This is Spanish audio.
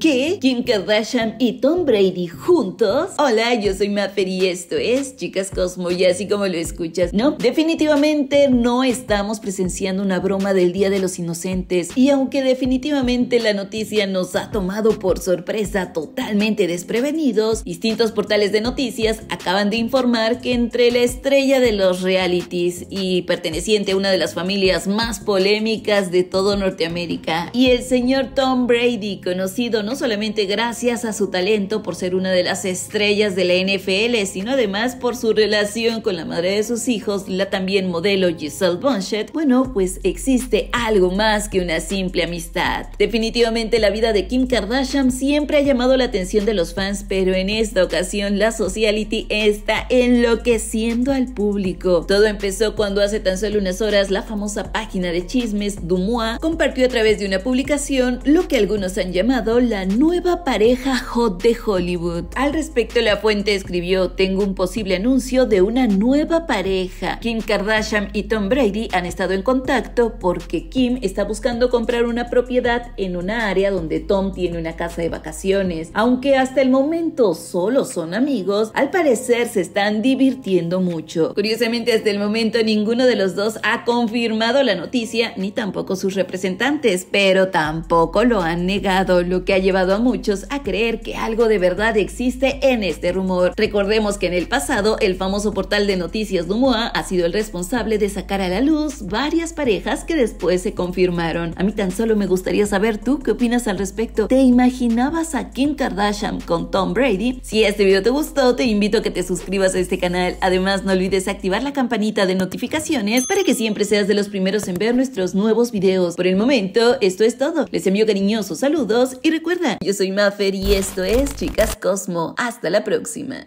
¿Qué? Kim Kardashian y Tom Brady juntos. Hola, yo soy Maffer y esto es Chicas Cosmo y así como lo escuchas. No, definitivamente no estamos presenciando una broma del Día de los Inocentes y aunque definitivamente la noticia nos ha tomado por sorpresa totalmente desprevenidos, distintos portales de noticias acaban de informar que entre la estrella de los realities y perteneciente a una de las familias más polémicas de todo Norteamérica y el señor Tom Brady, conocido no solamente gracias a su talento por ser una de las estrellas de la NFL, sino además por su relación con la madre de sus hijos, la también modelo Giselle Bonshet, bueno, pues existe algo más que una simple amistad. Definitivamente la vida de Kim Kardashian siempre ha llamado la atención de los fans, pero en esta ocasión la sociality está enloqueciendo al público. Todo empezó cuando hace tan solo unas horas la famosa página de chismes Dumois compartió a través de una publicación lo que algunos han llamado la nueva pareja hot de Hollywood. Al respecto, la fuente escribió, tengo un posible anuncio de una nueva pareja. Kim Kardashian y Tom Brady han estado en contacto porque Kim está buscando comprar una propiedad en una área donde Tom tiene una casa de vacaciones. Aunque hasta el momento solo son amigos, al parecer se están divirtiendo mucho. Curiosamente, hasta el momento ninguno de los dos ha confirmado la noticia, ni tampoco sus representantes, pero tampoco lo han negado, lo que haya llevado a muchos a creer que algo de verdad existe en este rumor. Recordemos que en el pasado el famoso portal de noticias Numoa ha sido el responsable de sacar a la luz varias parejas que después se confirmaron. A mí tan solo me gustaría saber tú qué opinas al respecto. ¿Te imaginabas a Kim Kardashian con Tom Brady? Si este video te gustó, te invito a que te suscribas a este canal. Además, no olvides activar la campanita de notificaciones para que siempre seas de los primeros en ver nuestros nuevos videos. Por el momento, esto es todo. Les envío cariñosos saludos y recuerda yo soy Maffer y esto es Chicas Cosmo. Hasta la próxima.